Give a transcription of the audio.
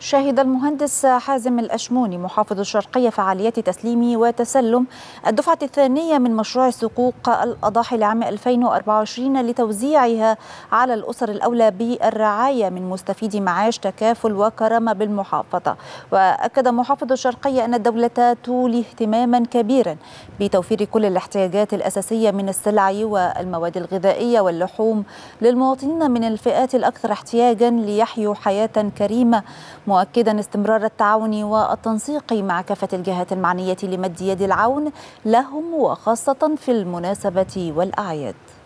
شهد المهندس حازم الأشموني محافظ الشرقية فعاليات تسليم وتسلم الدفعة الثانية من مشروع سقوق الأضاحي لعام 2024 لتوزيعها على الأسر الأولى بالرعاية من مستفيدي معاش تكافل وكرامة بالمحافظة وأكد محافظ الشرقية أن الدولة تولي اهتماما كبيرا بتوفير كل الاحتياجات الأساسية من السلع والمواد الغذائية واللحوم للمواطنين من الفئات الأكثر احتياجا ليحيوا حياة كريمة مؤكدا استمرار التعاون والتنسيق مع كافة الجهات المعنية لمد يد العون لهم وخاصة في المناسبة والأعياد